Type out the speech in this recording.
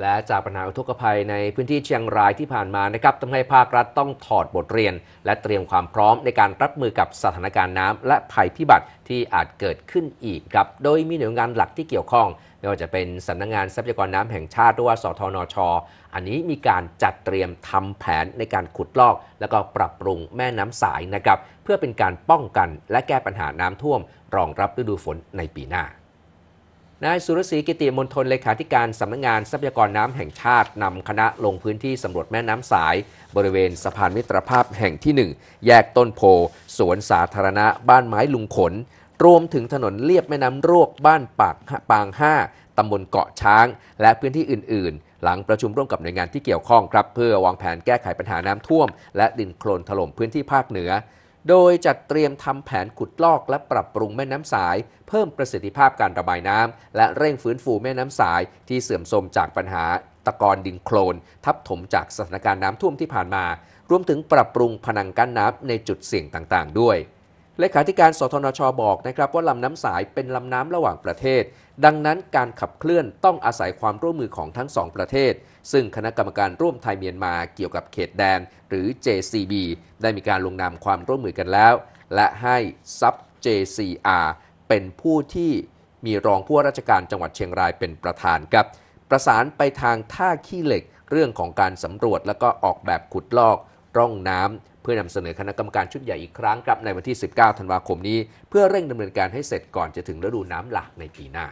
และจากปัญหาอุทกภัยในพื้นที่เชียงรายที่ผ่านมา นะครับทำให้ภาครัฐต้องถอดบทเรียนและเตรียมความพร้อมในการรับมือกับสถานการณ์น้ำ และภัยพิบัติ ที่อาจเกิดขึ้นอีกครับ โดยมีหน่วยงานหลักที่เกี่ยวข้องไม่ว่าจะเป็นสำนักงงานทรัพยากรน้ำแห่งชาติหรือว่าสทนช อันนี้มีการจัดเตรียมทำแผนในการขุดลอก แล้วก็ปรับปรุงแม่น้ำสายนะครับ เพื่อเป็นการป้องกันและแก้ปัญหาน้ำท่วม รองรับฤดูฝนในปีหน้านายสุรศรีกิติมณฑลเลขาธิการสำนักงานทรัพยากรน้ำแห่งชาติ นำคณะลงพื้นที่สำรวจแม่น้ำสาย บริเวณสะพานมิตรภาพแห่งที่ 1 แยกต้นโพ สวนสาธารณะ บ้านไม้ลุงขน รวมถึงถนนเลียบแม่น้ำรวกบ้านปากปางห้าตำบลเกาะช้างและพื้นที่อื่นๆ หลังประชุมร่วมกับหน่วยงานที่เกี่ยวข้องครับเพื่อวางแผนแก้ไขปัญหาน้ำท่วมและดินโคลนถล่มพื้นที่ภาคเหนือโดยจัดเตรียมทำแผนขุดลอกและปรับปรุงแม่น้ำสาย เพิ่มประสิทธิภาพการระบายน้ำ และเร่งฟื้นฟูแม่น้ำสายที่เสื่อมโทรมจากปัญหาตะกอนดินโคลนทับถมจากสถานการณ์น้ำท่วมที่ผ่านมา รวมถึงปรับปรุงผนังกั้นน้ำในจุดเสี่ยงต่างๆ ด้วยเลขาธิการสทนชบอกนะครับว่าลำน้ำสายเป็นลำน้ำระหว่างประเทศ ดังนั้นการขับเคลื่อนต้องอาศัยความร่วมมือของทั้งสองประเทศ ซึ่งคณะกรรมการร่วมไทยเมียนมาเกี่ยวกับเขตแดนหรือ JCB ได้มีการลงนามความร่วมมือกันแล้ว และให้ซับ JCR เป็นผู้ที่มีรองผู้ว่าราชการจังหวัดเชียงรายเป็นประธานครับ ประสานไปทางท่าขี้เหล็กเรื่องของการสำรวจและก็ออกแบบขุดลอกร่องน้ำ เพื่อนำเสนอคณะกรรมการชุดใหญ่อีกครั้งครับในวันที่ 19 ธันวาคมนี้ เพื่อเร่งดำเนินการให้เสร็จก่อนจะถึงฤดูน้ำหลากในปีหน้า